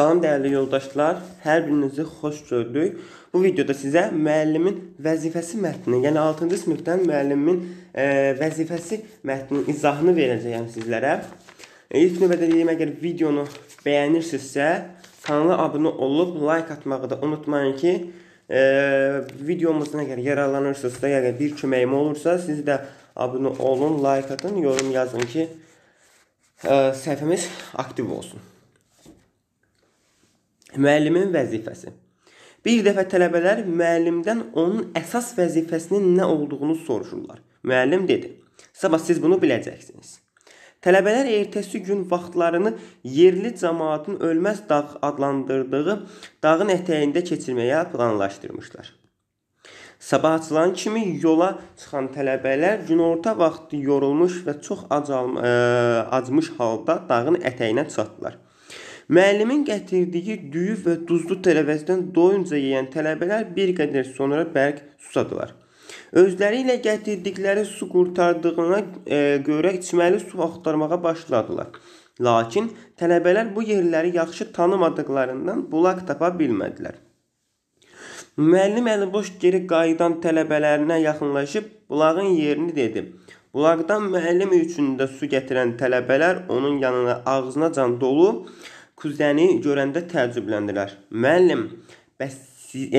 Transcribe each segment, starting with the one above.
Salam dəyərli yoldaşlar, hər birinizi xoş gördük. Bu videoda sizə müəllimin vəzifəsi mətnini, yəni 6-cı sinifdən müəllimin e, vəzifəsi mətninin izahını verəcəyəm sizlərə. E, ilk növbədə deyim, əgər videonu bəyənirsinizsə, kanala abunə olub like atmağı da unutmayın ki, e, videomuzdan əgər yararlanırsınızsa, yəni bir köməyim olursa, siz də abunə olun, like atın, yorum yazın ki, e, səhifəmiz aktiv olsun. Müəllimin vəzifəsi. Bir dəfə tələbələr müəllimdən onun əsas vəzifəsinin nə olduğunu soruşurlar. Müəllim dedi: "Sabah siz bunu biləcəksiniz." Tələbələr ertəsi gün vaxtlarını yerli cəmaatın ölməz dağ adlandırdığı dağın ətəyində keçirməyə planlaşdırmışlar. Sabah açılan kimi yola çıxan tələbələr günorta vaxtı yorulmuş və çox acal, ə, e, acmış halda dağın ətəyinə çatdılar. Müəllimin gətirdiyi düyü və duzlu tərəvəzdən doyunca yeyən tələbələr bir qədər sonra bərk susadılar. Özləri ilə gətirdikləri su qurtardığına e, görə içməli su axtarmağa başladılar. Lakin tələbələr bu yerləri yaxşı tanımadıqlarından bulaq tapa bilmədilər. Müəllim əliboş geri qayıdan tələbələrinə yaxınlaşıb bulağın yerini dedi. Bulaqdan müəllim üçün də su gətirən tələbələr onun yanına ağzına can dolu kuzəni görəndə təəccübləndilər. Müəllim, bəs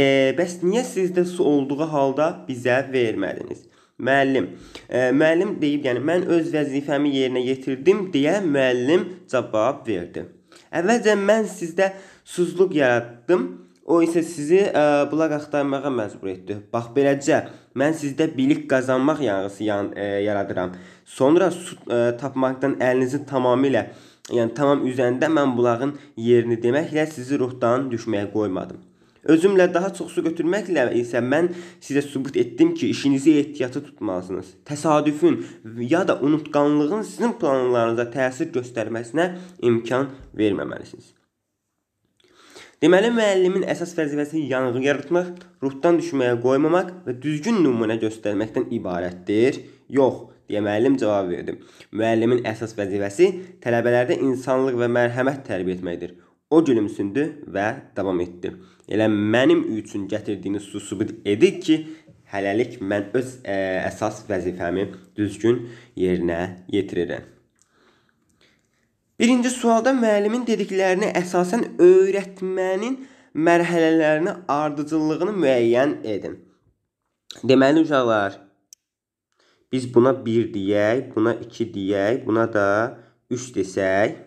e, bəs niyə sizdə su olduğu halda bizə vermədiniz? Müəllim, e, müəllim deyib, yəni mən öz vəzifəmi yerinə yetirdim deyə müəllim cavab verdi. Əvvəlcə mən sizdə susuzluq yaratdım, o isə sizi e, bulaq axtarmağa məcbur etdi. Bax beləcə mən sizdə bilik qazanmaq yanğısı yan, e, yaradıram. Sonra su e, tapmaqdan əlinizi tamamilə e, yəni tamam üzəndə mən bulağın yerini deməklə sizi ruhdan düşməyə qoymadım. Özümlə daha çox su götürməklə isə mən sizə sübut etdim ki, işinizi ehtiyatı tutmalısınız. Təsadüfün ya da unutqanlığın sizin planlarınıza təsir göstərməsinə imkan verməməlisiniz. Deməli, müəllimin əsas vəzifəsi yanğı yaratmaq, ruhdan düşməyə qoymamaq və düzgün nümunə göstərməkdən ibarətdir. Yox, deyə müəllim cavab verdi. Müəllimin əsas vəzifəsi tələbələrdə insanlıq və mərhəmət tərbiyə etməkdir. O gülümsündü və davam etdi. Elə mənim üçün gətirdiyiniz su sübut edir ki, hələlik mən öz ə, e, əsas vəzifəmi düzgün yerinə yetirirəm. Birinci sualda müəllimin dediklərini əsasən öyrətmənin mərhələlərini ardıcıllığını müəyyən edin. Deməli uşaqlar, Biz buna 1 deyək, buna 2 deyək, buna da 3 desək.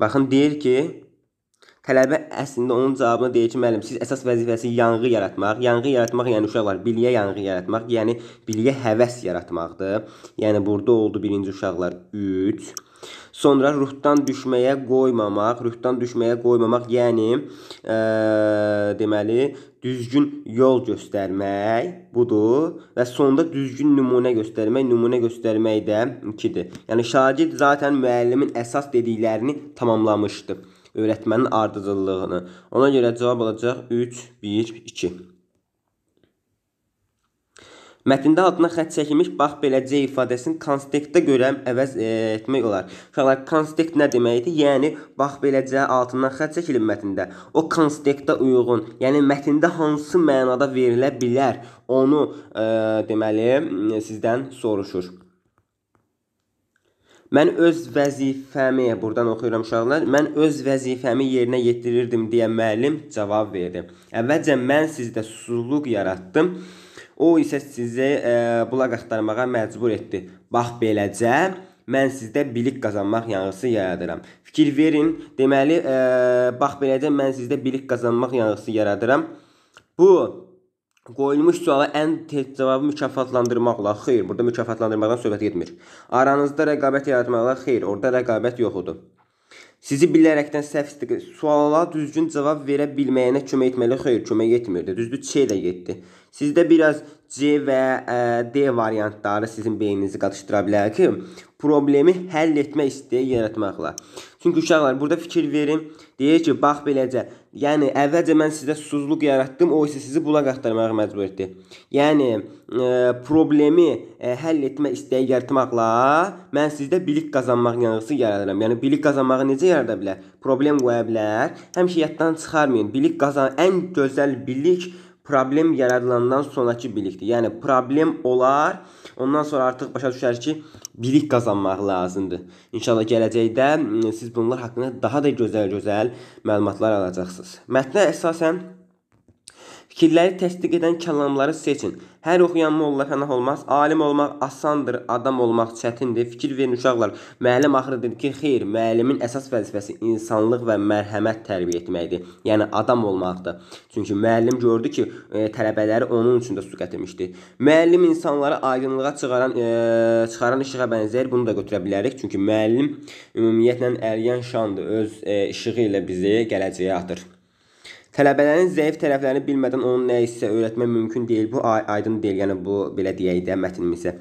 Baxın, deyir ki, Tələbə əslində onun cavabını deyir ki, müəllim, siz əsas vəzifəsi yanğı yaratmaq. Yanğı yaratmaq, yəni uşaqlar biliyə yanğı yaratmaq, yəni biliyə həvəs yaratmaqdır. Yəni burada oldu birinci uşaqlar 3, Sonra ruhdan düşməyə qoymamaq, ruhdan düşməyə qoymamaq, yəni ə, e, deməli düzgün yol göstərmək budur və sonda düzgün nümunə göstərmək, nümunə göstərmək də 2-dir. Yəni şagird zaten müəllimin əsas dediklərini tamamlamışdı. Öyrətmənin ardıcıllığını. Ona görə cavab olacaq 3 1 2. Mətndə altına xətt çəkilmiş bax beləcə ifadəsini kontekstə görə əvəz e, etmək olar. Uşaqlar kontekst nə deməkdir? Yəni bax beləcə altından xətt çəkilib mətndə. O kontekstə uyğun, yəni mətndə hansı mənada verilə bilər, onu ə, e, deməli sizdən soruşur. Mən öz vəzifəmi burdan oxuyuram uşaqlar. Mən öz vəzifəmi yerinə yetirirdim deyə müəllim cavab verdi. Əvvəlcə mən sizdə susuzluq yaratdım. O isə sizi e, bulaq axtarmağa məcbur etdi. Bax beləcə mən sizdə bilik qazanmaq yanğısı yaradıram. Fikir verin. Deməli, e, bax beləcə mən sizdə bilik qazanmaq yanğısı yaradıram. Bu Qoyulmuş suala ən tez cavabı mükafatlandırmaqla, xeyr, burada mükafatlandırmaqdan söhbət getmir. Aranızda rəqabət yaratmaqla, xeyr, orada rəqabət yoxudur. Sizi bilərəkdən səhv suala düzgün cavab verə bilməyinə kömək etməli, xeyr, kömək etmirdi. Düzdür, C ilə getdi. Sizdə biraz C və e, D variantları sizin beyninizi qatışdıra bilər ki, problemi həll etmək istəyi yaratmaqla. Çünki uşaqlar burada fikir verin. Deyir ki, bax beləcə. Yəni əvvəlcə mən sizə susuzluq yaratdım, o isə sizi bulaq axtarmağa məcbur etdi. Yəni e, problemi e, həll etmə istəyi yaratmaqla mən sizdə bilik qazanmaq yanğısı yaradıram. Yəni bilik qazanmağı necə yarada bilər? Problem qoya bilər. Həmişə yaddan çıxarmayın. Bilik qazan ən gözəl bilik problem yaradılandan sonrakı bilikdir. Yəni problem olar, ondan sonra artıq başa düşər ki, bilik qazanmaq lazımdır. İnşallah gələcəkdə siz bunlar haqqında daha da gözəl-gözəl məlumatlar alacaqsınız. Mətnə əsasən Fikirləri təsdiq edən kəlamları seçin. Hər oxuyan molla fəna olmaz. Alim olmaq asandır, adam olmaq çətindir. Fikir verin uşaqlar. Müəllim axırı dedi ki, xeyr, müəllimin əsas vəzifəsi insanlıq və mərhəmət tərbiyə etməkdir. Yəni adam olmaqdır. Çünki müəllim gördü ki, e, tələbələri onun üçün də su gətirmişdi. Müəllim insanları aydınlığa çıxaran e, çıxaran işığa bənzəyir. Bunu da götürə bilərik. Çünki müəllim ümumiyyətlə əryan şandır. Öz e, işığı ilə bizi gələcəyə atır. Tələbələrin zəif tərəflərini bilmədən onun nə isə öyrətmək mümkün deyil. Bu ay aydın deyil. Yəni bu belə deyək də mətnimizə.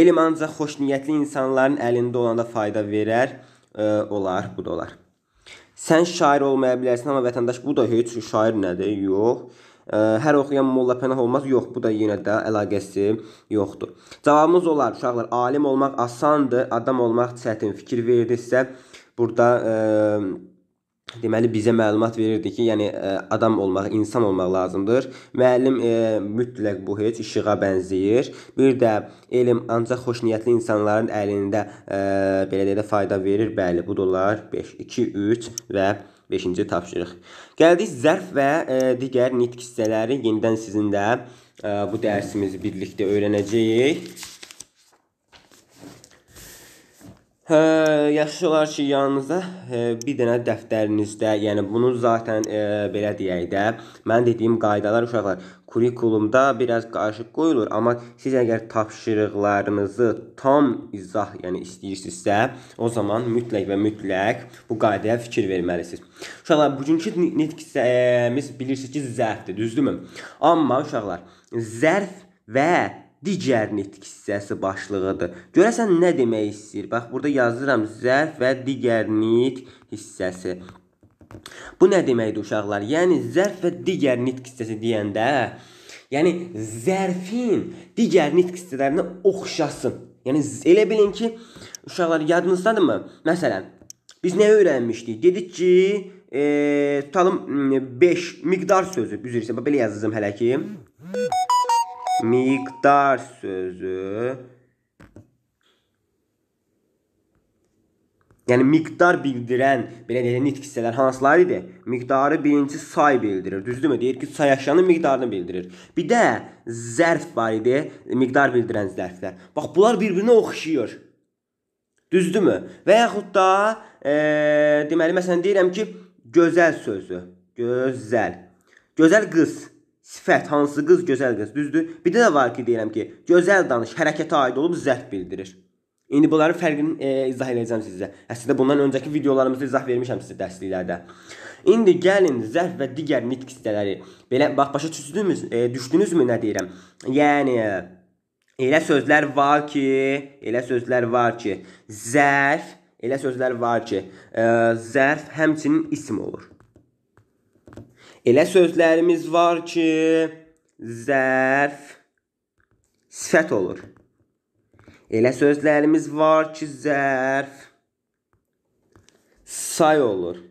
Elm ancaq xoşniyyətli insanların əlində olanda fayda verər, e, olar, bu da olar. Sən şair olmaya bilərsən, amma vətəndaş bu da heç şair nədir? Yox. Ə, e, hər oxuyan molla pənah olmaz. Yox, bu da yenə də əlaqəsi yoxdur. Cavabımız olar uşaqlar, alim olmaq asandır, adam olmaq çətin. Fikir verdinizsə, burada ə, e, deməli bizə məlumat verirdi ki, yəni e, adam olmaq, insan olmaq lazımdır. Müəllim e, mütləq bu heç işığa bənzəyir. Bir də elm ancaq xoşniyyətli insanların əlində e, belə deyə də fayda verir. Bəli, bu dolar 5 2 3 və 5-ci tapşırıq. Gəldik zərf və e, digər nitq hissələri. Yenidən sizinlə e, bu dərsimizi birlikdə öyrənəcəyik. Hə, yaxşı olar ki, yanınızda ə, hə, bir dənə dəftərinizdə, yəni bunu zaten ə, e, belə deyək də, mən dediyim qaydalar uşaqlar kurikulumda biraz qarışıq qoyulur, amma siz əgər tapşırıqlarınızı tam izah, yəni istəyirsinizsə, o zaman mütləq və mütləq bu qaydaya fikir verməlisiniz. Uşaqlar, bugünkü nitqimiz bilirsiniz ki, zərfdir, düzdürmü? Amma uşaqlar, zərf və digər nitq hissəsi başlığıdır. Görəsən nə demək istəyir? Bax burada yazıram zərf və digər nitq hissəsi. Bu nə deməkdir uşaqlar? Yəni zərf və digər nitq hissəsi deyəndə, yəni zərfin digər nitq hissələrinə oxşasın. Yəni elə bilin ki, uşaqlar yadınızdadırmı? Məsələn, biz nə öyrənmişdik? Dedik ki, e, tutalım 5 miqdar sözü, üzr istəyirəm, belə yazacağam hələ ki. Miqdar sözü Yəni miqdar bildirən belə deyək nitq hissələr hansıları idi? Miqdarı birinci say bildirir. Düzdürmü? Deyir ki, say əşyanın miqdarını bildirir. Bir də zərf var idi, miqdar bildirən zərflər. Bax bunlar bir-birinə oxşayır. Düzdürmü? Və yaxud da e, deməli məsələn deyirəm ki, gözəl sözü. Gözəl. Gözəl qız sifət, hansı qız gözəl qız, düzdür? Bir də də var ki, deyirəm ki, gözəl danış, hərəkətə aid olub zədd bildirir. İndi bunların fərqini e, izah edəcəm sizə. Əslində bundan öncəki videolarımızda izah vermişəm sizə dərsliklərdə. İndi gəlin zərf və digər nitq hissələri. Belə bax başa düşdünüz, e, düşdünüzmü nə deyirəm? Yəni elə sözlər var ki, elə sözlər var ki, zərf, elə sözlər var ki, e, zərf həmçinin isim olur. Elə sözlərimiz var ki, zərf sifət olur. Elə sözlərimiz var ki, zərf say olur.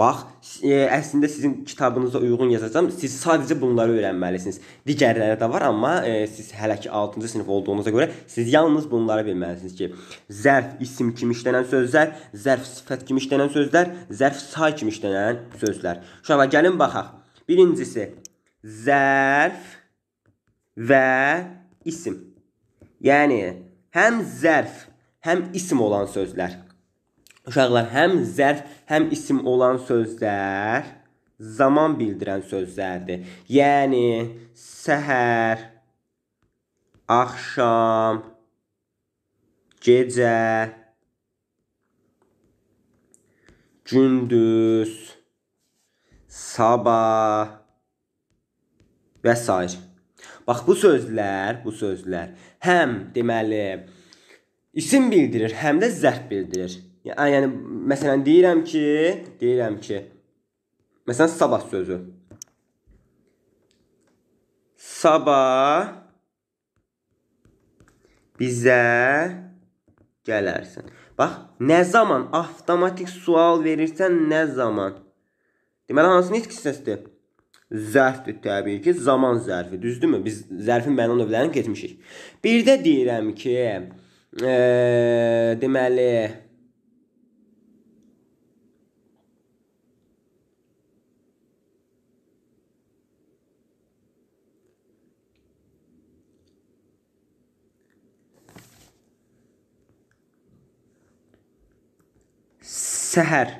Bax, e, əslində sizin kitabınıza uyğun yazacağam. Siz sadəcə bunları öyrənməlisiniz. Digərləri də var, amma e, siz hələ ki 6-cı sinif olduğunuza görə siz yalnız bunları bilməlisiniz ki, zərf isim kimi işlənən sözlər, zərf sifət kimi işlənən sözlər, zərf say kimi işlənən sözlər. Uşaqlar, gəlin baxaq. Birincisi zərf və isim. Yəni həm zərf, həm isim olan sözlər. Uşaqlar, həm zərf, həm isim olan sözlər zaman bildirən sözlərdir. Yəni səhər, axşam, gecə, gündüz, sabah və s. Bax bu sözlər, bu sözlər həm deməli isim bildirir, həm də zərf bildirir. Yəni məsələn deyirəm ki, deyirəm ki, məsələn sabah sözü. Sabah bizə gələrsən. Bax, nə zaman avtomatik sual verirsən, nə zaman? Deməli hansı nitq hissəsidir? Zərfdir təbii ki, zaman zərfi, düzdürmü? Biz zərfin məna növlərini keçmişik. Bir də deyirəm ki, e, deməli səhər.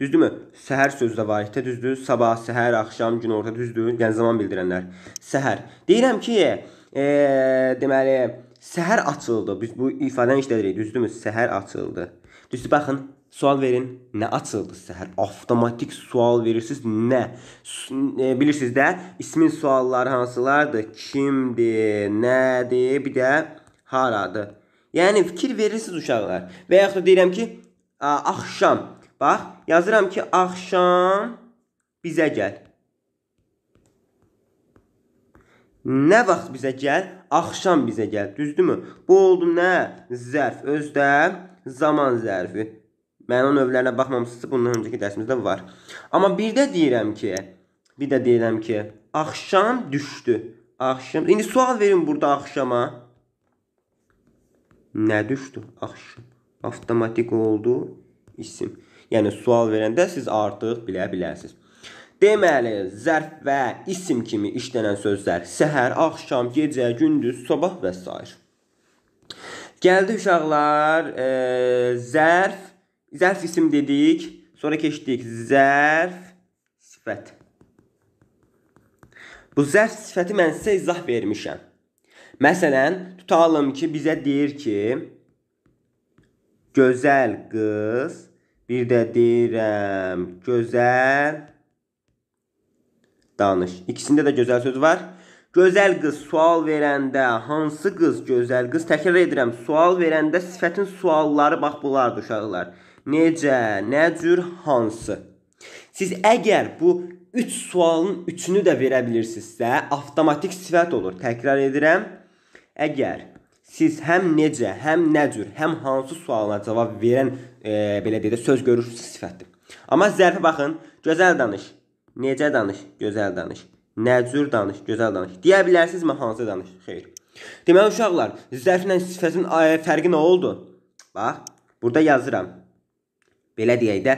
Düzdürmü? Səhər sözü də variddir, düzdür? Sabah, səhər, axşam, günorta, düzdür? Yəni zaman bildirənlər. Səhər. Deyirəm ki, e, deməli, səhər açıldı. Biz bu ifadəni işlədirik, düzdürmü? Səhər açıldı. Düzdür, baxın, sual verin. Nə açıldı səhər? Avtomatik sual verirsiniz. Nə? E, bilirsiniz də, ismin sualları hansılardır? Kimdir? Nədir? Bir də haradır? Yəni fikir verirsiniz uşaqlar. Və yaxud da deyirəm ki, axşam Bax, yazıram ki, axşam bizə gəl. Nə vaxt bizə gəl? Axşam bizə gəl, düzdürmü? Bu oldu nə? Zərf, özdə zaman zərfi. Məna növlərinə baxmamısınız, bundan öncəki dərsimizdə var. Amma bir də deyirəm ki, bir də deyirəm ki, axşam düşdü. Axşam. İndi sual verin burada axşama. Nə düşdü? Axşam. Avtomatik oldu isim. Yəni sual verəndə siz artıq bilə bilərsiniz. Deməli, zərf və isim kimi işlənən sözlər səhər, axşam, gecə, gündüz, sabah və s. Gəldi uşaqlar, e, zərf, zərf isim dedik, sonra keçdik zərf sifət. Bu zərf sifəti mən sizə izah vermişəm. Məsələn, tutalım ki, bizə deyir ki, gözəl qız Bir də deyirəm gözəl danış. İkisində də gözəl söz var. Gözəl qız sual verəndə hansı qız gözəl qız? Təkrar edirəm. Sual verəndə sifətin sualları bax bulardır uşaqlar. Necə, nə cür, hansı? Siz əgər bu 3 üç sualın 3-ünü də verə bilirsinizsə, avtomatik sifət olur. Təkrar edirəm. Əgər siz həm necə, həm nə cür, həm hansı sualına cavab verən e, belə deyək də söz görüşü sifətdir. Amma zərfə baxın, gözəl danış. Necə danış? Gözəl danış. Nəcür danış, gözəl danış. Deyə bilərsinizmi hansı danış? Xeyr. Deməli uşaqlar, zərflə sifətin fərqi nə oldu? Bax, burada yazıram. Belə deyək də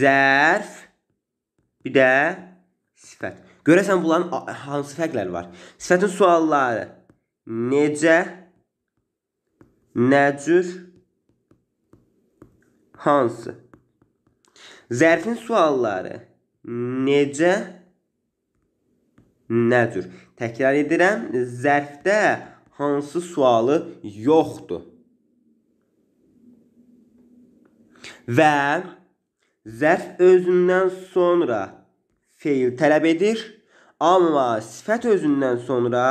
zərf bir də sifət. Görəsən bunların hansı fərqləri var? Sifətin sualları necə, nəcür, hansı? Zərfin sualları necə, nəcür? Təkrar edirəm, zərfdə hansı sualı yoxdur? Və zərf özündən sonra feil tələb edir, amma sifət özündən sonra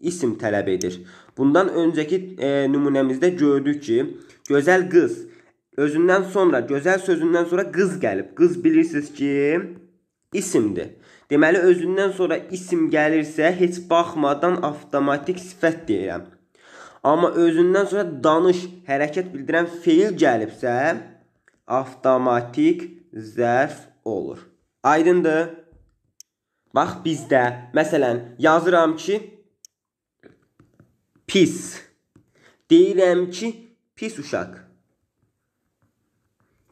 isim tələb edir. Bundan öncəki e, nümunəmizdə gördük ki, gözəl qız özündən sonra, gözəl sözündən sonra qız gəlib. Qız bilirsiniz ki, isimdir. Deməli özündən sonra isim gəlirsə, heç baxmadan avtomatik sifət deyirəm. Amma özündən sonra danış, hərəkət bildirən feil gəlibsə, avtomatik zərf olur. Aydındır? Bax bizdə məsələn yazıram ki, pis. Deyirəm ki, pis uşaq.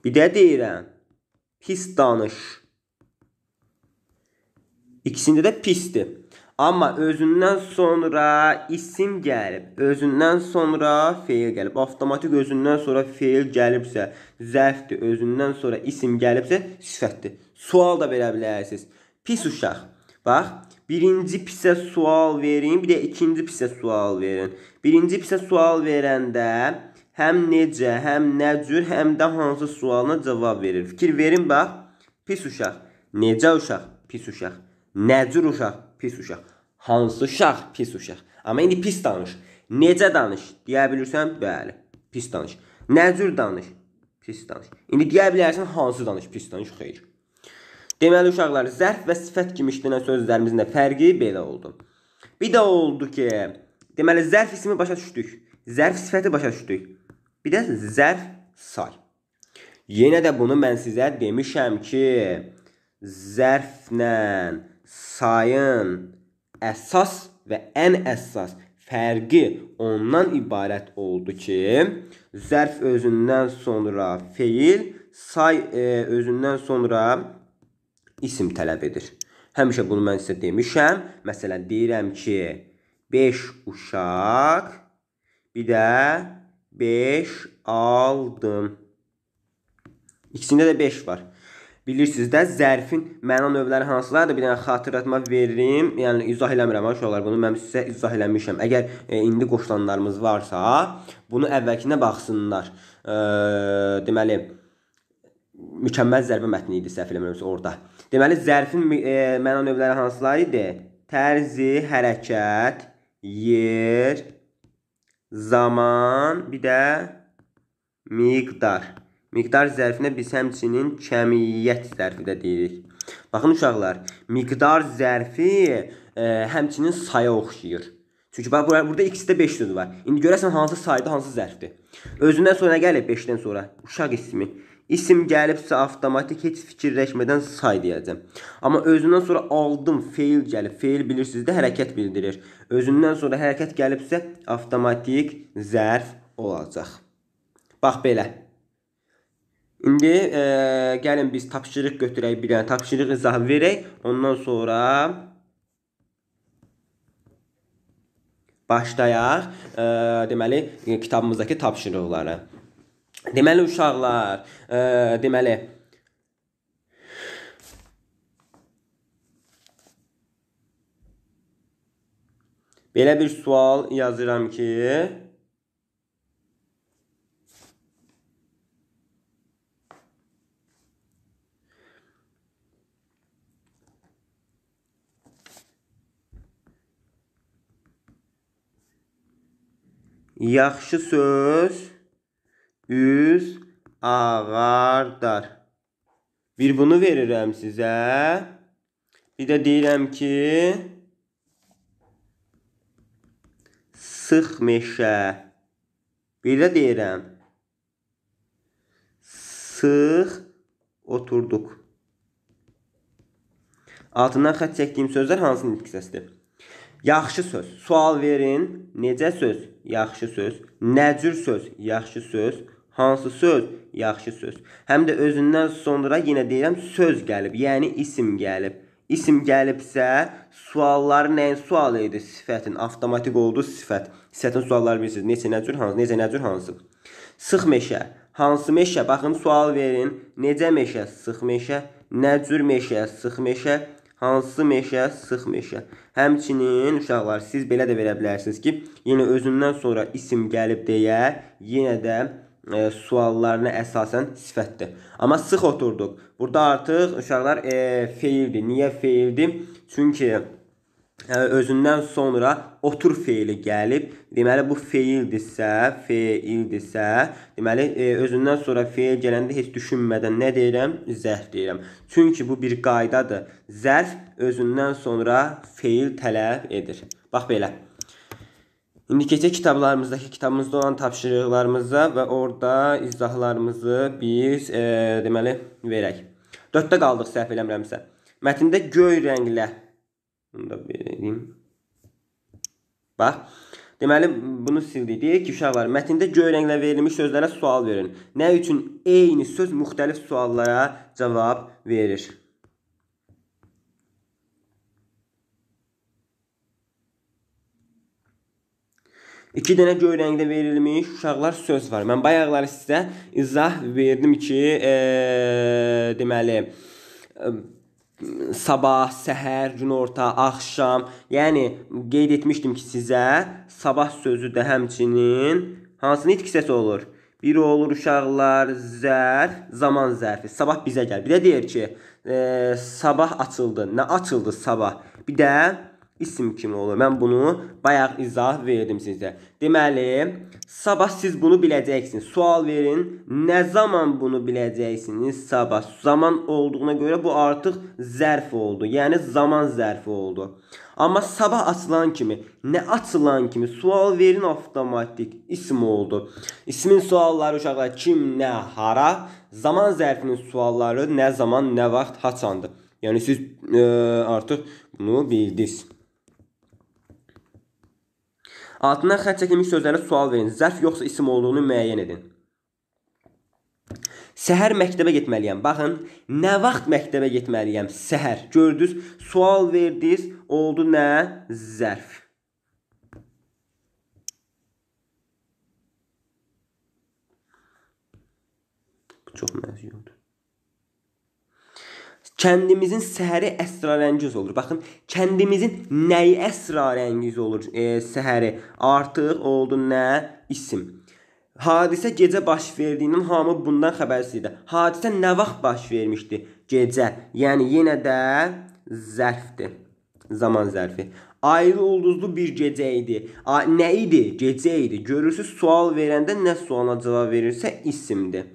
Bir də deyirəm. Pis danış. İkisində də pisdir. Amma özündən sonra isim gəlib, özündən sonra feil gəlib. Avtomatik özündən sonra feil gəlibsə, zərfdir. Özündən sonra isim gəlibsə, sifətdir. Sual da verə bilərsiniz. Pis uşaq. Bax, birinci pisə sual verin, bir də ikinci pisə sual verin. Birinci pisə sual verəndə həm necə, həm nə cür, həm də hansı sualına cavab verir. Fikir verin bax. Pis uşaq. Necə uşaq? Pis uşaq. Nə cür uşaq? Pis uşaq. Hansı uşaq? Pis uşaq. Amma indi pis danış. Necə danış? Deyə bilirsən? Bəli. Pis danış. Nə cür danış? Pis danış. İndi deyə bilərsən hansı danış? Pis danış. Xeyr. Deməli uşaqlar, zərf və sifət kimi işlənən sözlərimizin də fərqi belə oldu. Bir də oldu ki, deməli zərf ismi başa düşdük. Zərf sifəti başa düşdük. Bir də zərf say. Yenə də bunu mən sizə demişəm ki, zərflə sayın əsas və ən əsas fərqi ondan ibarət oldu ki, zərf özündən sonra feil, say e, özündən sonra isim tələb edir. Həmişə bunu mən sizə demişəm. Məsələn deyirəm ki, 5 uşaq, bir də 5 aldım. İkisində də 5 var. Bilirsiniz də zərfin məna növləri hansılardır? Bir dənə xatırlatma verim. Yəni izah eləmirəm uşaqlar, bunu mən sizə izah eləmişəm. Əgər e, indi qoşulanlarımız varsa, bunu əvvəlkinə baxsınlar. E, deməli mükəmməl zərbə mətni idi səhv eləmirəmsə orada. Deməli zərfin e, məna növləri hansılar idi? Tərzi, hərəkət, yer, zaman, bir də miqdar. Miqdar zərfinə biz həmçinin kəmiyyət zərfi də deyirik. Baxın uşaqlar, miqdar zərfi ə, e, həmçinin saya oxşayır. Çünki bax burada x-də 500 var. İndi görəsən hansı sayda hansı zərfdir? Özündən sonra nə gəlib 5-dən sonra? Uşaq ismi. İsim gəlibsə avtomatik heç fikirləşmədən say deyəcəm. Amma özündən sonra aldım feil gəlib. Feil bilirsiniz də hərəkət bildirir özündən sonra hərəkət gəlibsə, avtomatik zərf olacaq. Bax belə. İndi e, gəlin biz tapşırıq götürək bir dənə, tapşırıq izah verək. Ondan sonra başlayaq. E, deməli, kitabımızdakı tapşırıqları. Deməli uşaqlar, e, deməli Belə bir sual yazıram ki, Yaxşı söz üz ağardar. Bir bunu verirəm sizə. Bir də deyirəm ki, sıx meşə. Belə deyirəm. Sıx oturduq. Altından xətt çəkdiyim sözlər hansının nitqisəsidir? Yaxşı söz. Sual verin. Necə söz? Yaxşı söz. Nə cür söz? Yaxşı söz. Hansı söz? Yaxşı söz. Həm də özündən sonra yenə deyirəm söz gəlib, yəni isim gəlib isim gəlibsə, sualları nəyin sualı idi? Sifətin avtomatik oldu sifət. Sifətin sualları bilirsiniz. Necə, nə cür, hansı, necə, nə cür, hansı. Sıx meşə. Hansı meşə? Baxın sual verin. Necə meşə? Sıx meşə. Nə cür meşə? Sıx meşə. Hansı meşə? Sıx meşə. Həmçinin uşaqlar siz belə də verə bilərsiniz ki, yenə özündən sonra isim gəlib deyə yenə də e, suallarına əsasən sifətdir. Amma sıx oturduq. Burada artıq uşaqlar e, feildir. Niyə feildir? Çünki e, özündən sonra otur feili gəlib. Deməli bu feildirsə, feildirsə, deməli e, özündən sonra feil gələndə heç düşünmədən nə deyirəm? Zərf deyirəm. Çünki bu bir qaydadır. Zərf özündən sonra feil tələb edir. Bax belə. İndi keçək kitablarımızdakı kitabımızda olan tapşırıqlarımıza və orada izahlarımızı biz e, deməli verək. 4-də qaldıq səhv eləmirəmsə. Mətndə göy rənglə bunu da vereyim. Bax. Deməli bunu sildik. Deyək ki, uşaqlar, mətndə göy rənglə verilmiş sözlərə sual verin. Nə üçün eyni söz müxtəlif suallara cavab verir? 2 dənə göy rəngdə verilmiş uşaqlar söz var. Mən bayaqları sizə izah verdim ki, e, deməli e, sabah, səhər, günorta, axşam, yəni qeyd etmişdim ki, sizə sabah sözü də həmçinin hansının itki səsi olur? Bir olur uşaqlar zərf, zaman zərfi. Sabah bizə gəl. Bir də deyir ki, e, sabah açıldı. Nə açıldı sabah? Bir də isim kimi olur. Mən bunu bayaq izah verdim sizə. Deməli, sabah siz bunu biləcəksiniz. Sual verin. Nə zaman bunu biləcəksiniz? Sabah. Zaman olduğuna görə bu artıq zərf oldu. Yəni zaman zərfi oldu. Amma sabah açılan kimi, nə açılan kimi sual verin avtomatik isim oldu. İsmin sualları uşaqlar kim, nə, hara, zaman zərfinin sualları nə zaman, nə vaxt, haçandır. Yəni siz ə, e, artıq bunu bildiniz. Altından xətt çəkilmiş sözlərə sual verin. Zərf yoxsa isim olduğunu müəyyən edin. Səhər məktəbə getməliyəm. Baxın, nə vaxt məktəbə getməliyəm? Səhər. Gördünüz? Sual verdiniz, oldu nə? Zərf. Bu çox məzun. Kəndimizin səhəri əsrarəngiz olur. Baxın, kəndimizin nəyi əsrarəngiz olur? E, səhəri artıq oldu nə? İsim. Hadisə gecə baş verdiyindən hamı bundan xəbərsiz idi. Hadisə nə vaxt baş vermişdi? Gecə. Yəni yenə də zərfdir. Zaman zərfi. Aylı ulduzlu bir gecə idi. A nə idi? Gecə idi. Görürsüz, sual verəndə nə sualına cavab verirsə isimdir.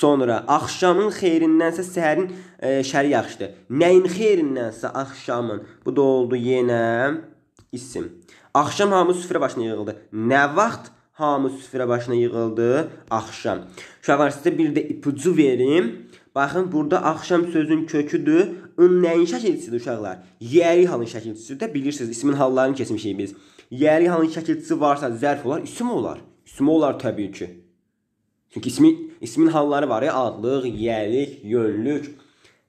Sonra axşamın xeyrindənsə səhərin e, şəri yaxşıdır. Nəyin xeyrindənsə axşamın. Bu da oldu yenə isim. Axşam hamı süfrə başına yığıldı. Nə vaxt hamı süfrə başına yığıldı? Axşam. Uşaqlar sizə bir də ipucu verim. Baxın, burada axşam sözün köküdür. In nəyin şəkilçisidir uşaqlar? Yəri halın şəkilçisidir də bilirsiniz, ismin hallarını keçmişik biz. Yəri halın şəkilçisi varsa zərf olar, isim olar. İsim olar təbii ki. Çünki ismin, ismin halları var ya, adlıq, yiyəlik, yönlük,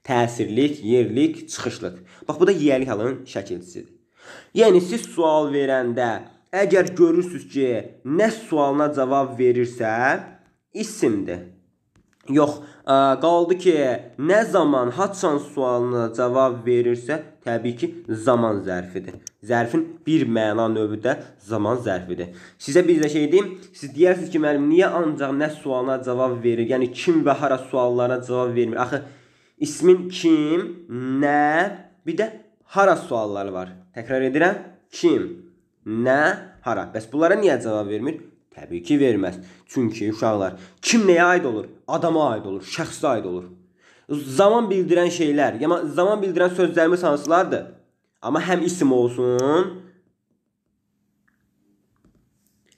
təsirlik, yerlik, çıxışlıq. Bax, bu da yiyəlik halının şəkilçisidir. Yəni, siz sual verəndə, əgər görürsünüz ki, nə sualına cavab verirsə, isimdir. Yox, ə, qaldı ki, nə zaman, haçan sualına cavab verirsə, təbii ki, zaman zərfidir. Zərfin bir məna növü də zaman zərfidir. Sizə bir də şey deyim. Siz deyirsiniz ki, müəllim, niyə ancaq nə sualına cavab verir? Yəni kim və hara suallarına cavab vermir? Axı ismin kim, nə, bir də hara sualları var. Təkrar edirəm. Kim, nə, hara. Bəs bunlara niyə cavab vermir? Təbii ki, verməz. Çünki uşaqlar kim nəyə aid olur? Adama aid olur, şəxsə aid olur. Zaman bildirən şeylər, yəni zaman bildirən sözlərimiz hansılardır? Amma həm isim olsun,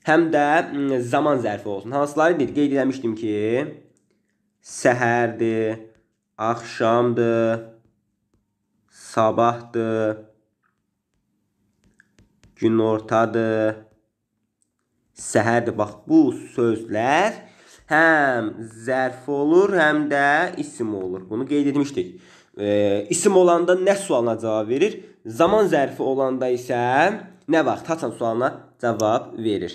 həm də zaman zərfi olsun. Hansıları deyil, qeyd eləmişdim ki, səhərdir, axşamdır, sabahdır, günortadır, səhərdir. Bax, bu sözlər həm zərf olur, həm də isim olur. Bunu qeyd etmişdik. E, isim olanda nə sualına cavab verir? Zaman zərfi olanda isə nə vaxt haçan sualına cavab verir.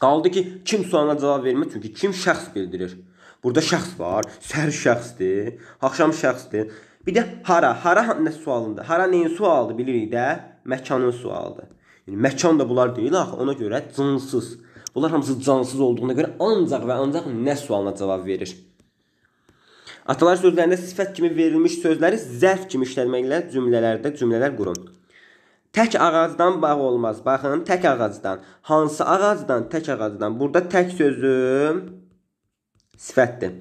Qaldı ki, kim sualına cavab vermir? Çünki kim şəxs bildirir. Burada şəxs var, səhər şəxsdir, axşam şəxsdir. Bir də hara, hara nə sualında? Hara neyin sualıdır bilirik də? Məkanın sualıdır. Yəni məkan da bunlar deyil axı, ona görə cansız. Bunlar hamısı cansız olduğuna görə ancaq və ancaq nə sualına cavab verir. Atalar sözlərində sifət kimi verilmiş sözləri zərf kimi işlətməklə cümlələrdə cümlələr qurun. Tək ağacdan bağ olmaz. Baxın, tək ağacdan. Hansı ağacdan? Tək ağacdan. Burada tək sözü sifətdir.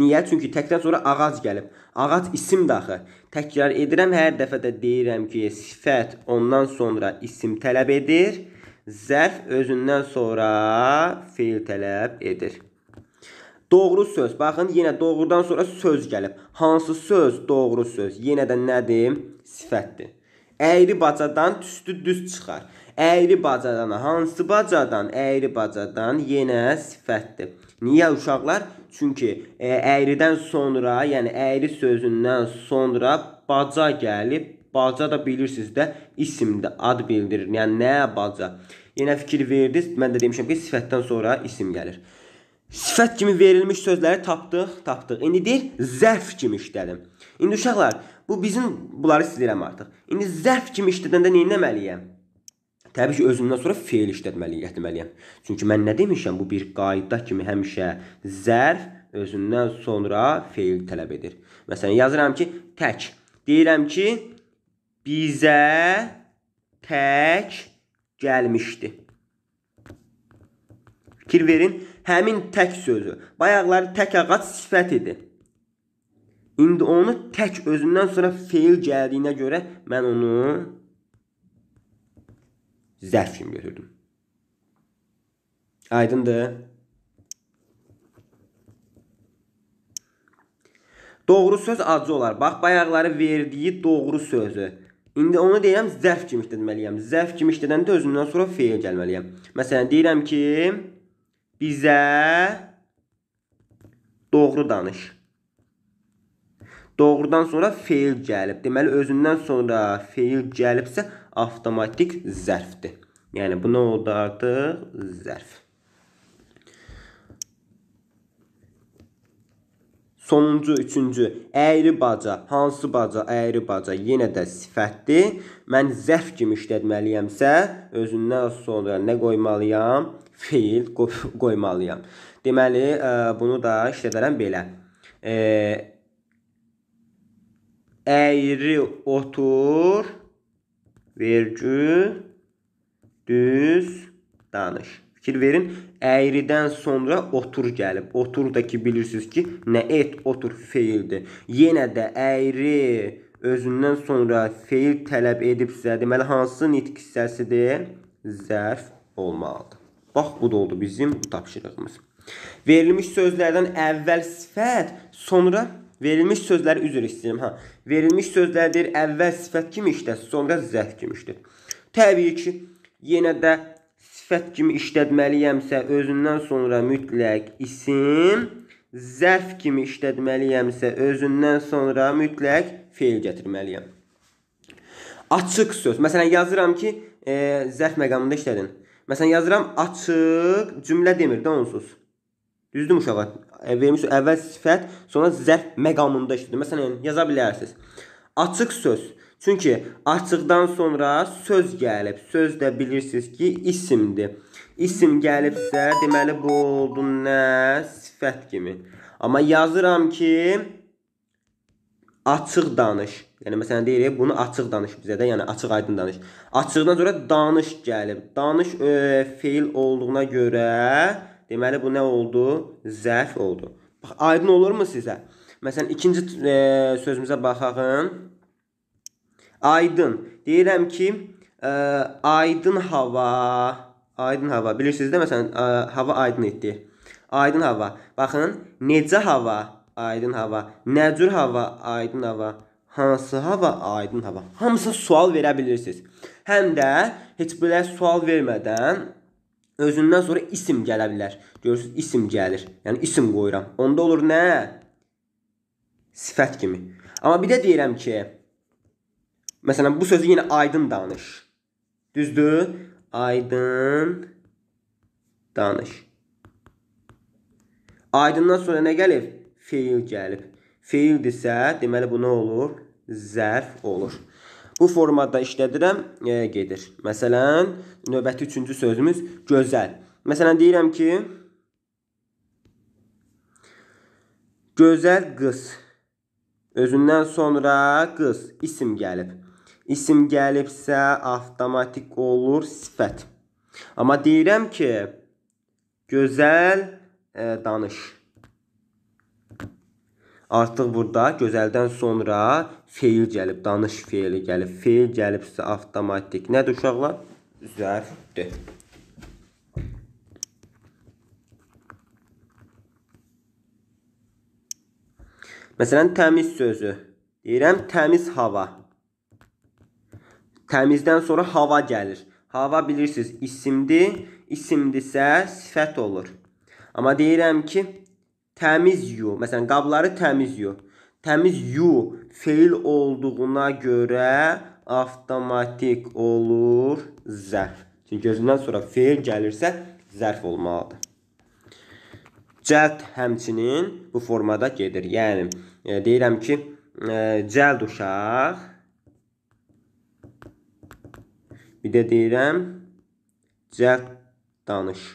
Niyə? Çünki təkdən sonra ağac gəlib. Ağac isim daxı. Təkrar edirəm, hər dəfə də deyirəm ki, sifət ondan sonra isim tələb edir. Zərf özündən sonra feil tələb edir. Doğru söz. Baxın, yenə doğrudan sonra söz gəlib. Hansı söz doğru söz? Yenə də nədir? Sifətdir. Əyri bacadan tüstü düz çıxar. Əyri bacadan hansı bacadan? Əyri bacadan yenə sifətdir. Niyə uşaqlar? Çünki ə, e, əyridən sonra, yəni əyri sözündən sonra baca gəlib. Baca da bilirsiniz də isimdir, ad bildirir. Yəni nə baca? Yenə fikir verdiniz. Mən də demişəm ki, sifətdən sonra isim gəlir. Sifət kimi verilmiş sözləri tapdıq, tapdıq. İndi deyir zərf kimi işlədim. İndi uşaqlar, bu bizim bunları silirəm artıq. İndi zərf kimi işlədəndə nə etməliyəm? Təbii ki, özümdən sonra feil işlətməliyəm, etməliyəm. Çünki mən nə demişəm, bu bir qayda kimi həmişə zərf özündən sonra feil tələb edir. Məsələn, yazıram ki, tək. Deyirəm ki, bizə tək gəlmişdi. Fikir verin həmin tək sözü. Bayaqları tək ağac sifət idi. İndi onu tək özündən sonra feil gəldiyinə görə mən onu zərf kimi götürdüm. Aydındır? Doğru söz acı olar. Bax, bayaqları verdiyi doğru sözü. İndi onu deyirəm, zərf kimi işlədməliyəm. Zərf kimi işlədəndə özümdən sonra feil gəlməliyəm. Məsələn, deyirəm ki, Bizə doğru danış. Doğrudan sonra feil gəlib. Deməli, özündən sonra feil gəlibsə, avtomatik zərfdir. Yəni, bu nə oldu artıq? Zərf. Sonuncu, üçüncü, əyri baca. Hansı baca? Əyri baca. Yenə də sifətdir. Mən zərf kimi işlətməliyəmsə, özündən sonra nə qoymalıyam? fiil qoymalıyam. Deməli, e, bunu da işlədərəm belə. E, əyri otur, vergül, düz, danış. Fikir verin, əyridən sonra otur gəlib. Otur da ki, bilirsiniz ki, nə et, otur feildir. Yenə də əyri özündən sonra feil tələb edibsə, deməli, hansı nitq hissəsidir? Zərf olmalıdır. Bax, bu da oldu bizim tapşırığımız. Verilmiş sözlərdən əvvəl sifət, sonra verilmiş sözləri üzr istəyirəm. Hə, verilmiş sözlərdir, əvvəl sifət kimi işləsin, sonra zərf kimi işləsin. Təbii ki, yenə də sifət kimi işlətməliyəmsə, özündən sonra mütləq isim, zərf kimi işlətməliyəmsə, özündən sonra mütləq feil gətirməliyəm. Açıq söz. Məsələn, yazıram ki, e, zərf məqamında işlədin. Məsələn yazıram açıq cümlə demir də onsuz. Düzdür uşaqlar? E, vermiş əvvəl sifət, sonra zərf məqamında işlədir. Məsələn yəni, yaza bilərsiniz. Açıq söz. Çünki açıqdan sonra söz gəlib. Söz də bilirsiniz ki, isimdir. İsim gəlibsə, deməli bu oldu nə? Sifət kimi. Amma yazıram ki, açıq danış. Yəni məsələn deyirik, bunu açıq danış bizə də, yəni açıq-aydın danış. Açıqdan sonra danış gəlib. Danış e, feil olduğuna görə, deməli bu nə oldu? Zərf oldu. Bax, aydın olurmu sizə? Məsələn, ikinci e, sözümüzə baxaq. Aydın. Deyirəm ki, e, aydın hava. Aydın hava. Bilirsiniz də məsələn, e, hava aydın idi. Aydın hava. Baxın, necə hava? Aydın hava. Nə cür hava? Aydın hava hansı hava? Aydın hava. Hamısı sual verə bilirsiniz. Həm də heç belə sual vermədən özündən sonra isim gələ bilər. Görürsüz, isim gəlir. Yəni isim qoyuram. Onda olur nə? Sifət kimi. Amma bir də deyirəm ki, məsələn bu sözü yenə aydın danış. Düzdür? Aydın danış. Aydından sonra nə gəlib? Feil gəlib. Feildirsə, deməli bu nə olur? zərf olur. Bu formatda işlədirəm, e, gedir. Məsələn, növbəti üçüncü sözümüz gözəl. Məsələn, deyirəm ki, gözəl qız. Özündən sonra qız isim gəlib. İsim gəlibsə avtomatik olur sifət. Amma deyirəm ki, gözəl e, danış. Artıq burada gözəldən sonra feil gəlib, danış feili gəlib. Feil gəlibsə avtomatik nədir uşaqlar? Zərfdir. Məsələn, təmiz sözü. Deyirəm, təmiz hava. Təmizdən sonra hava gəlir. Hava bilirsiniz, isimdir. İsimdirsə sifət olur. Amma deyirəm ki, təmiz yu. Məsələn, qabları təmiz yu. Təmiz yu feil olduğuna görə avtomatik olur zərf. Çünki özündən sonra feil gəlirsə zərf olmalıdır. Cəld həmçinin bu formada gedir. Yəni e, deyirəm ki, e, cəld uşaq bir də deyirəm cəld danış.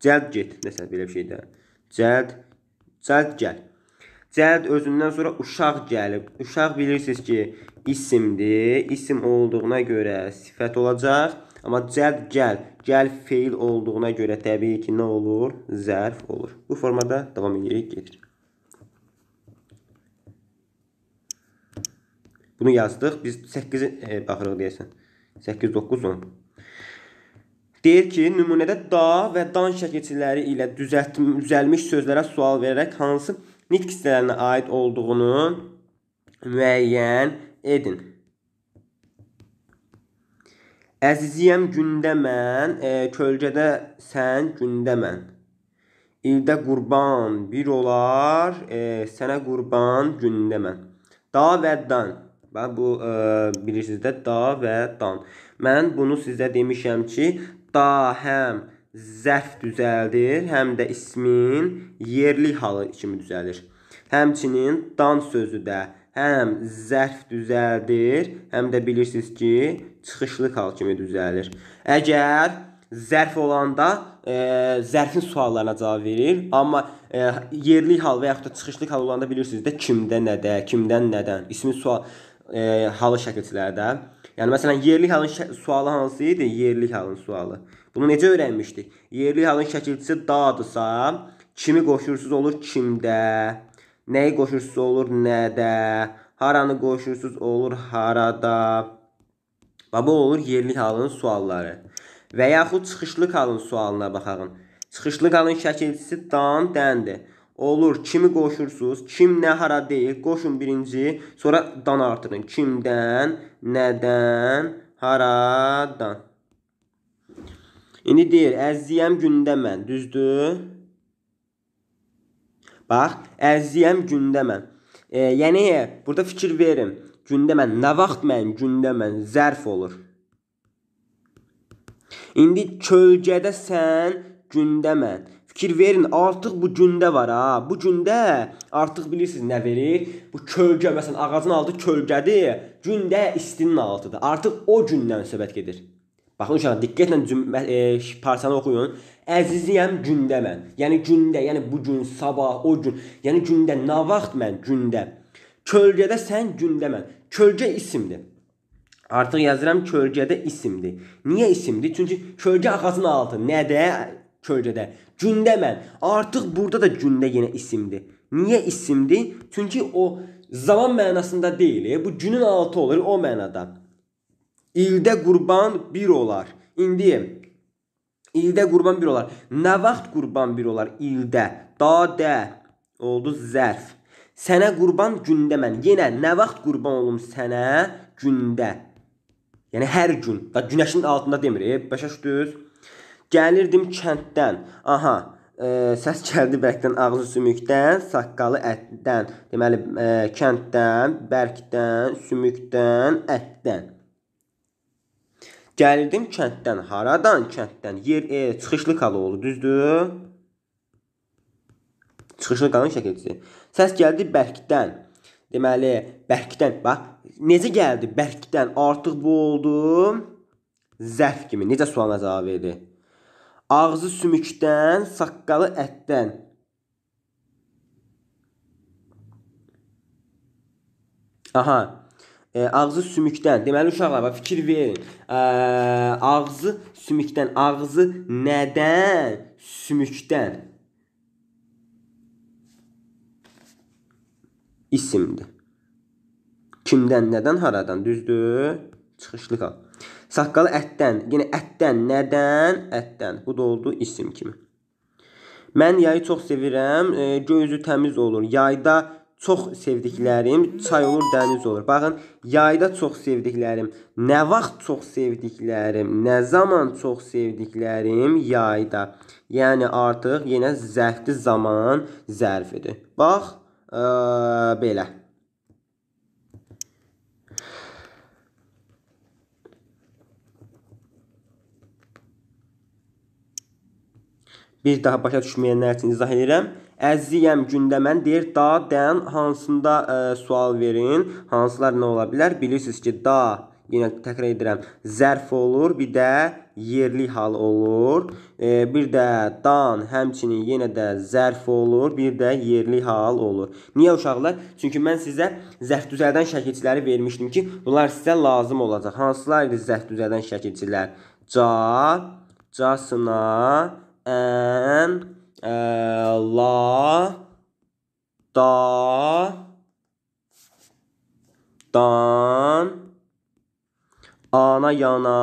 Cəld get, nəsə belə bir şey də. Cəld cəld gəl. Cəld özündən sonra uşaq gəlib. Uşaq bilirsiniz ki, isimdir. İsim olduğuna görə sifət olacaq. Amma cəld gəl, gəl feil olduğuna görə təbii ki, nə olur? Zərf olur. Bu formada davam edirik, gedir. Bunu yazdıq. Biz 8 e, baxırıq deyəsən. 8 9 10. Deyir ki, nümunədə da və dan şəkilçiləri ilə düzəltm düzəlmiş sözlərə sual verərək hansı nitq hissələrinə aid olduğunu müəyyən edin. Əziziyəm gündə mən, e, kölgədə sən gündə mən. İldə qurban bir olar, e, sənə qurban gündə mən. Da və dan. Bax bu e, bilirsiniz də da və dan. Mən bunu sizə demişəm ki, da həm zərf düzəlir, həm də ismin yerli halı kimi düzəlir. Həmçinin dan sözü də həm zərf düzəldir, həm də bilirsiniz ki, çıxışlı hal kimi düzəlir. Əgər zərf olanda e, zərfin suallarına cavab verir, amma e, yerli hal və yaxud da çıxışlı hal olanda bilirsiniz də kimdə nədə, kimdən nədən, ismin sual e, halı şəkilçilərdə. Yəni məsələn yerli halın sualı hansı idi? Yerli halın sualı. Bunu necə öyrənmişdik? Yerli halın şəkilçisi da'dırsa, kimi qoşursuz olur kimdə? Nəyi qoşursuz olur nədə? Haranı qoşursuz olur harada? Və bu olur yerli halın sualları. Və yaxud çıxışlı halın sualına baxağın. Çıxışlı halın şəkilçisi dan, dəndir. Olur, kimi qoşursuz, kim nə hara deyil, qoşun birinci, sonra dan artırın. Kimdən, nədən, haradan. İndi deyir, əziyəm gündə mən, düzdür? Bax, əziyəm gündə mən. E, yəni, burada fikir verin. Gündə mən, nə vaxt mən, gündə mən, zərf olur. İndi kölgədə sən, gündə mən. Fikir verin, artıq bu gündə var ha. Bu gündə artıq bilirsiniz nə verir? Bu kölgə, məsələn, ağacın altı kölgədir, gündə istinin altıdır. Artıq o gündən söhbət gedir. Baxın uşaqlar, diqqətlə cümlə e, parçanı oxuyun. Əziziyəm gündə mən. Yəni gündə, yəni bu gün, sabah, o gün. Yəni gündə nə vaxt mən gündə. Kölgədə sən gündə mən. Kölgə isimdir. Artıq yazıram kölgədə isimdir. Niyə isimdir? Çünki kölgə ağacın altı. Nədə? Kölgədə. Gündə mən. Artıq burada da gündə yenə isimdir. Niyə isimdir? Çünki o zaman mənasında deyil. E, bu günün altı olur o mənada. İldə qurban bir olar. İndi ildə qurban bir olar. Nə vaxt qurban bir olar? İldə. Da də oldu zərf. Sənə qurban gündə mən. Yenə nə vaxt qurban olum sənə? Gündə. Yəni hər gün. Da günəşin altında demir, e, başa düşdünüz? Gəlirdim kənddən. Aha, ə, e, səs gəldi bərkdən ağzı sümükdən, saqqalı ətdən. Deməli, ə, e, kənddən, bərkdən, sümükdən, ətdən. Gəldim kənddən. Haradan? Kənddən. Yer e, çıxışlı qala olur, düzdür? Çıxışlı qalanın şəkilcisi. Səs gəldi bərkdən. Deməli, bərkdən. Bax, necə gəldi? Bərkdən. Artıq bu oldu. Zərf kimi. Necə sualına cavab verdi? Ağzı sümükdən, saqqalı ətdən. Aha e, ağzı sümükdən. Deməli uşaqlar bax fikir verin. E, ağzı sümükdən, ağzı nədən? Sümükdən. İsimdir. Kimdən, nədən, haradan? Düzdür? Çıxışlı qal. Saqqalı ətdən, yenə ətdən, nədən? Ətdən. Bu da oldu isim kimi. Mən yayı çox sevirəm. E, gözü təmiz olur. Yayda çox sevdiklərim çay olur, dəniz olur. Baxın, yayda çox sevdiklərim, nə vaxt çox sevdiklərim, nə zaman çox sevdiklərim yayda. Yəni artıq yenə zərfli zaman zərfidir. Bax, ə, belə. Bir daha başa düşməyənlər üçün izah edirəm. Əziziyəm gündə mən deyir da, dən hansında ə, e, sual verin. Hansılar nə ola bilər? Bilirsiniz ki, da yenə təkrar edirəm, zərf olur, bir də yerli hal olur. E, bir də dan, həmçinin yenə də zərf olur, bir də yerli hal olur. Niyə uşaqlar? Çünki mən sizə zərf düzəldən şəkilçiləri vermişdim ki, bunlar sizə lazım olacaq. Hansılar idi zərf düzəldən şəkilçilər? Ca, casına, ən, la da dan ana yana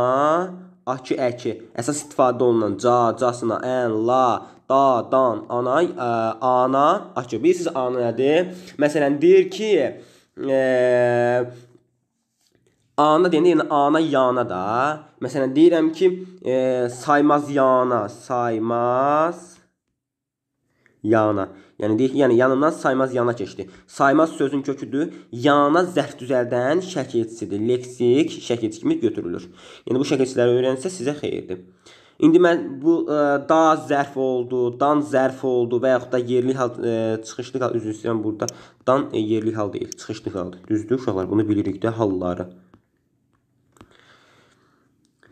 akı əki əsas istifadə olunan ca casına ən la da dan ana ə, ana akı bilirsiniz ana nədir məsələn deyir ki ə, ana deyəndə yəni ana yana da məsələn deyirəm ki ə, saymaz yana saymaz yana. Yəni deyir ki, yəni yanından saymaz yana keçdi. Saymaz sözün köküdür. Yana zərf düzəldən şəkil etisidir. Leksik şəkil etisi kimi götürülür. Yəni bu şəkilçiləri öyrənsə sizə xeyirdir. İndi mən bu ə, e, da zərf oldu, dan zərf oldu və yaxud da yerli hal ə, e, çıxışlı hal üzr istəyirəm burada. Dan ə, e, yerli hal deyil, çıxışlı haldır. Düzdür uşaqlar, bunu bilirik də halları.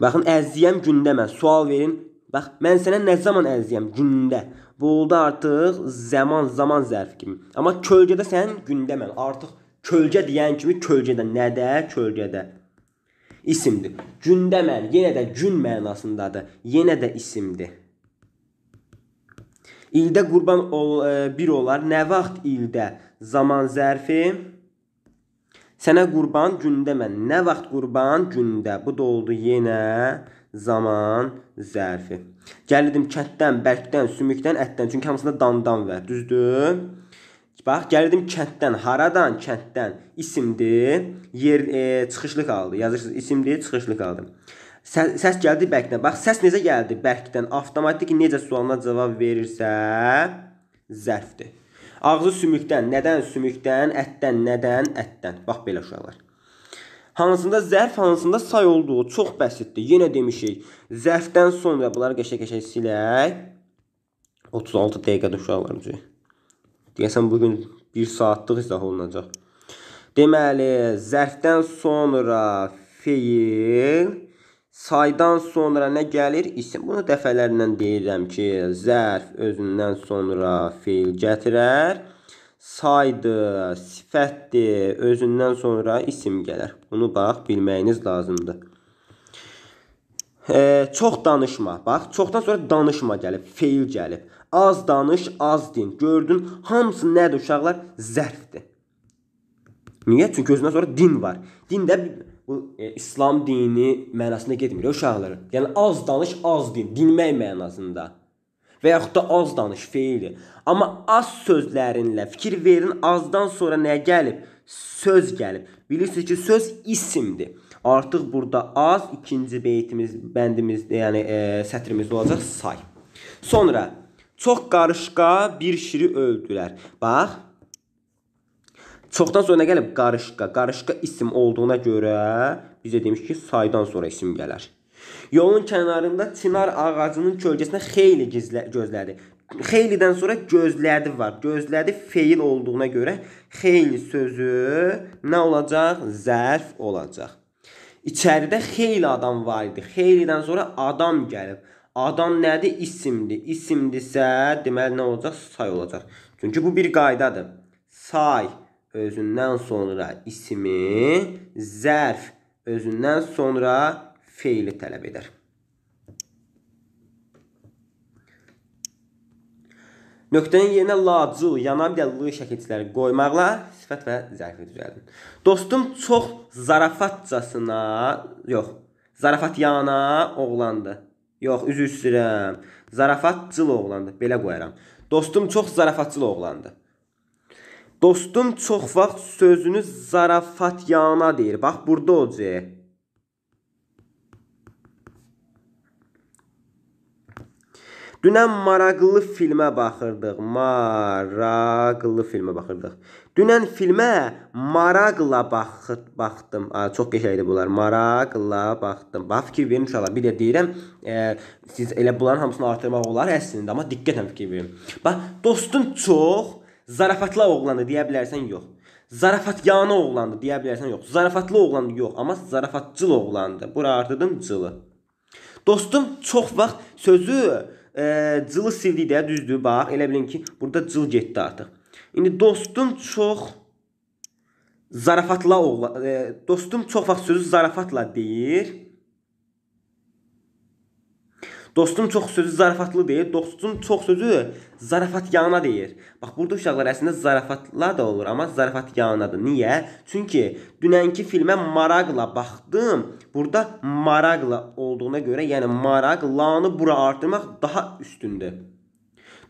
Baxın əziyəm gündə mən sual verin. Bax mən sənə nə zaman əziyəm gündə? Bu oldu artıq zaman, zaman zərfi kimi. Amma kölgədə sən gündə mən artıq kölgə deyən kimi kölgədə nədə? Kölgədə isimdir. Gündə mən yenə də gün mənasındadır. Yenə də isimdir. İldə qurban ol, e, bir olar. Nə vaxt ildə? Zaman zərfi. Sənə qurban gündə mən. Nə vaxt qurban gündə? Bu da oldu yenə zaman zərfi. Gəlirdim kənddən, bərkdən, sümükdən, ətdən. Çünki hamısında dandan və, düzdür? Bax, gəlirdim kənddən. Haradan? Kənddən. İsimdir. Yer e, çıxışlı qaldı. Yazırsınız isimdir, çıxışlı qaldı. Səs, səs gəldi bərkdən. Bax, səs necə gəldi? Bərkdən. Avtomatik necə sualına cavab verirsə, zərfdir. Ağzı sümükdən. Nədən sümükdən? Ətdən. Nədən? Ətdən. Bax belə uşaqlar. Hansında zərf, hansında say olduğu çox bəsitdir. Yenə demişik, zərfdən sonra bunları qəşə-qəşə silək. 36 dəqiqədə uşaqlarımcı. Deyəsən, bugün 1 saatlıq izah olunacaq. Deməli, zərfdən sonra feil, saydan sonra nə gəlir? İsim. Bunu dəfələrlə deyirəm ki, zərf özündən sonra feil gətirər saydır, sifətdir, özündən sonra isim gələr. Bunu bax, bilməyiniz lazımdır. E, çox danışma. Bax, çoxdan sonra danışma gəlib, feil gəlib. Az danış, az din. Gördün, hamısı nədir uşaqlar? Zərfdir. Niyə? Çünki özündən sonra din var. Din də bu e, İslam dini mənasında getmir uşaqlar. Yəni az danış, az din, dinmək mənasında və yaxud da az danış feili. Amma az sözlərinlə fikir verin, azdan sonra nə gəlib? Söz gəlib. Bilirsiniz ki, söz isimdir. Artıq burada az ikinci beytimiz, bəndimiz, yəni e, sətrimiz olacaq say. Sonra çox qarışqa bir şiri öldülər. Bax. Çoxdan sonra nə gəlib? Qarışqa. Qarışqa isim olduğuna görə bizə demiş ki, saydan sonra isim gələr. Yolun kənarında çinar ağacının kölgəsində xeyli gizlə gözlədi. Xeylidən sonra gözlədi var. Gözlədi feil olduğuna görə xeyli sözü nə olacaq? Zərf olacaq. İçəridə xeyli adam var idi. Xeylidən sonra adam gəlib. Adam nədir? İsimdir. İsimdirsə, deməli nə olacaq? Say olacaq. Çünki bu bir qaydadır. Say özündən sonra ismi, zərf özündən sonra feili tələb edər. Nöqtənin yerinə lacu, yana bir də lı şəkilçiləri qoymaqla sifət və zərfi düzəldin. Dostum çox zarafatcasına, yox, zarafatyana oğlandı. Yox, üzr istəyirəm. Zarafatcıl oğlandı, belə qoyaram. Dostum çox zarafatcıl oğlandı. Dostum çox vaxt sözünü zarafatyana deyir. Bax, burada o C. Dünən maraqlı filmə baxırdıq. Maraqlı filmə baxırdıq. Dünən filmə maraqla baxıb baxdım. A, çox qəşəngdir bunlar. Maraqla baxdım. Bax fikir verin uşaqlar. Bir də deyirəm, e, siz elə bunların hamısını artırmaq olar əslində, amma diqqətlə fikir verin. Bax, dostun çox zarafatlı oğlandı deyə bilərsən, yox. Zarafatyanı oğlandı deyə bilərsən, yox. Zarafatlı oğlandı, yox, amma zarafatcıl oğlandı. Bura artırdım cılı. Dostum çox vaxt sözü e, cılı sildik də, düzdür, bax, elə bilin ki, burada cıl getdi artıq. İndi dostum çox zarafatla oğla, e, dostum çox vaxt sözü zarafatla deyir. Dostum çox sözü zarafatlı deyir. Dostum çox sözü zarafat yana deyir. Bax burada uşaqlar əslində zarafatla da olur, amma zarafat yanadır. Niyə? Çünki dünənki filmə maraqla baxdım. Burada maraqla olduğuna görə, yəni maraq lanı bura artırmaq daha üstündür.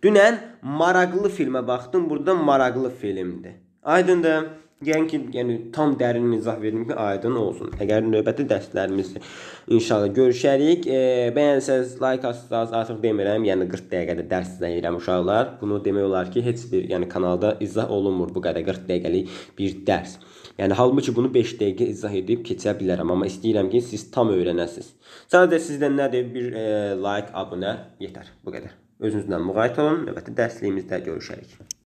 Dünən maraqlı filmə baxdım. Burada maraqlı filmdir. Aydındır? Deyən ki, yəni tam dərin izah verdim ki, aydın olsun. Əgər növbəti dərslərimizi inşallah görüşərik. E, bəyənsəz, like atsaz, artıq demirəm, yəni 40 dəqiqədə dərs izləyirəm uşaqlar. Bunu demək olar ki, heç bir yəni kanalda izah olunmur bu qədər 40 dəqiqəlik bir dərs. Yəni halbuki bunu 5 dəqiqə izah edib keçə bilərəm, amma istəyirəm ki, siz tam öyrənəsiz. Sadəcə sizdən nədir? Bir e, like, abunə yetər. Bu qədər. Özünüzlə müğayət olun. Növbəti dərsliyimizdə görüşərik.